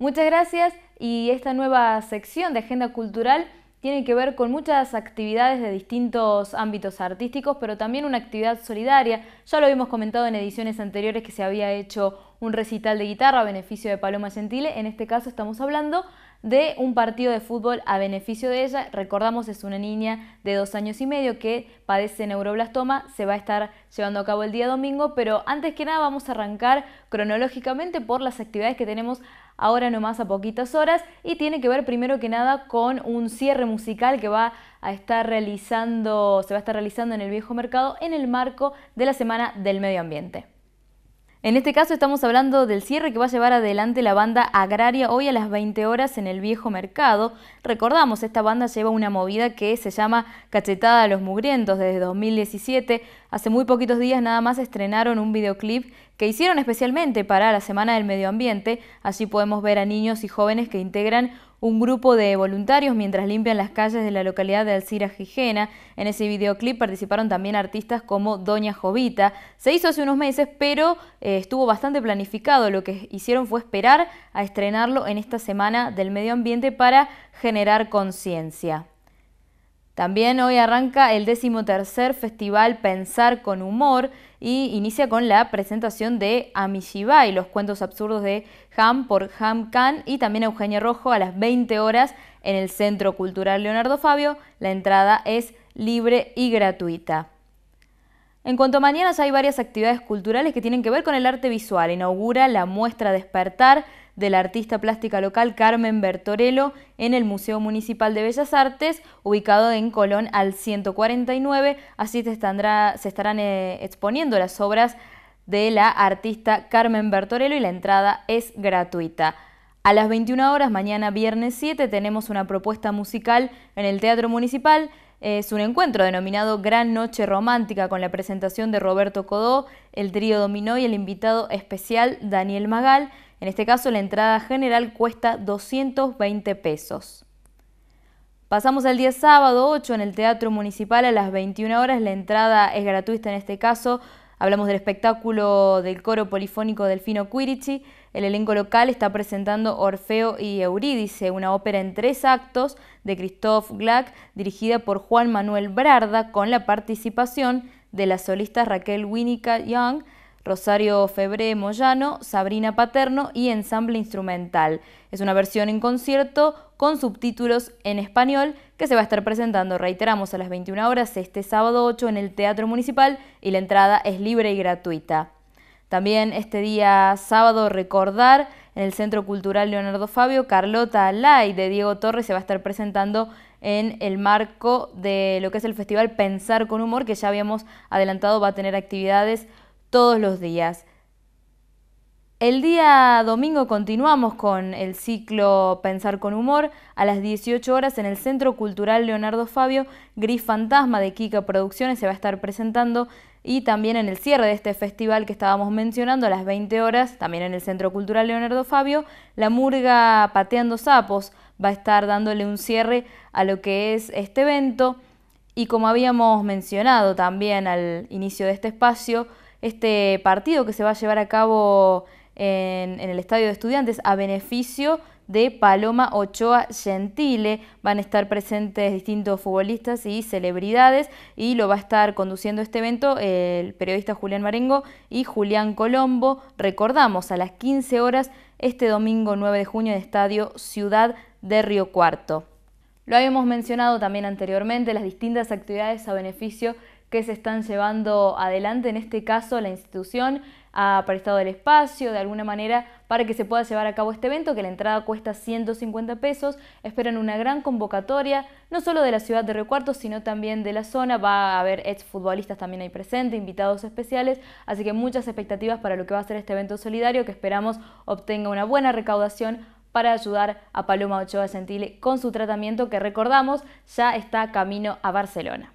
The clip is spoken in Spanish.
Muchas gracias y esta nueva sección de Agenda Cultural tiene que ver con muchas actividades de distintos ámbitos artísticos, pero también una actividad solidaria. Ya lo habíamos comentado en ediciones anteriores que se había hecho un recital de guitarra a beneficio de Paloma Gentile. En este caso estamos hablando de un partido de fútbol a beneficio de ella. Recordamos, es una niña de dos años y medio que padece neuroblastoma. Se va a estar llevando a cabo el día domingo, pero antes que nada vamos a arrancar cronológicamente por las actividades que tenemos ahora nomás a poquitas horas y tiene que ver primero que nada con un cierre musical que va a estar realizando, se va a estar realizando en el viejo mercado en el marco de la Semana del Medio Ambiente. En este caso estamos hablando del cierre que va a llevar adelante la banda agraria hoy a las 20 horas en el viejo mercado. Recordamos, esta banda lleva una movida que se llama Cachetada a los Mugrientos desde 2017. Hace muy poquitos días nada más estrenaron un videoclip que hicieron especialmente para la Semana del Medio Ambiente. Así podemos ver a niños y jóvenes que integran un grupo de voluntarios mientras limpian las calles de la localidad de Alcira Gijena. En ese videoclip participaron también artistas como Doña Jovita. Se hizo hace unos meses, pero eh, estuvo bastante planificado. Lo que hicieron fue esperar a estrenarlo en esta semana del medio ambiente para generar conciencia. También hoy arranca el decimotercer Festival Pensar con Humor y inicia con la presentación de Amishibai, los cuentos absurdos de Ham por Ham Khan y también Eugenia Rojo a las 20 horas en el Centro Cultural Leonardo Fabio. La entrada es libre y gratuita. En cuanto a mañanas hay varias actividades culturales que tienen que ver con el arte visual. Inaugura la muestra Despertar de la artista plástica local Carmen Bertorello en el Museo Municipal de Bellas Artes, ubicado en Colón al 149. Así se, estarán eh, exponiendo las obras de la artista Carmen Bertorello y la entrada es gratuita. A las 21 horas, mañana viernes 7, tenemos una propuesta musical en el Teatro Municipal. Es un encuentro denominado Gran Noche Romántica con la presentación de Roberto Codó, el trío Dominó y el invitado especial Daniel Magal. En este caso la entrada general cuesta 220 pesos. Pasamos al día sábado 8 en el Teatro Municipal a las 21 horas. La entrada es gratuita en este caso. Hablamos del espectáculo del coro polifónico Delfino Quirici. El elenco local está presentando Orfeo y Eurídice, una ópera en tres actos de Christoph Glack, dirigida por Juan Manuel Brarda, con la participación de la solista Raquel Winnica Young, Rosario Febre Moyano, Sabrina Paterno y Ensamble Instrumental. Es una versión en concierto con subtítulos en español que se va a estar presentando, reiteramos, a las 21 horas este sábado 8 en el Teatro Municipal y la entrada es libre y gratuita. También este día sábado recordar en el Centro Cultural Leonardo Fabio, Carlota Lay de Diego Torres se va a estar presentando en el marco de lo que es el festival Pensar con Humor, que ya habíamos adelantado va a tener actividades todos los días. El día domingo continuamos con el ciclo Pensar con Humor a las 18 horas en el Centro Cultural Leonardo Fabio. Gris Fantasma de Kika Producciones se va a estar presentando y también en el cierre de este festival que estábamos mencionando a las 20 horas, también en el Centro Cultural Leonardo Fabio, la murga Pateando Sapos va a estar dándole un cierre a lo que es este evento. Y como habíamos mencionado también al inicio de este espacio, este partido que se va a llevar a cabo en, el Estadio de Estudiantes a beneficio de Paloma Ochoa Gentile. Van a estar presentes distintos futbolistas y celebridades y lo va a estar conduciendo este evento el periodista Julián Marengo y Julián Colombo. Recordamos, a las 15 horas este domingo 9 de junio en el Estadio Ciudad de Río Cuarto. Lo habíamos mencionado también anteriormente, las distintas actividades a beneficio que se están llevando adelante, en este caso la institución ha prestado el espacio de alguna manera para que se pueda llevar a cabo este evento, que la entrada cuesta 150 pesos. Esperan una gran convocatoria, no solo de la ciudad de Recuartos sino también de la zona. Va a haber exfutbolistas también ahí presentes, invitados especiales, así que muchas expectativas para lo que va a ser este evento solidario, que esperamos obtenga una buena recaudación para ayudar a Paloma Ochoa Gentile con su tratamiento que recordamos ya está camino a Barcelona.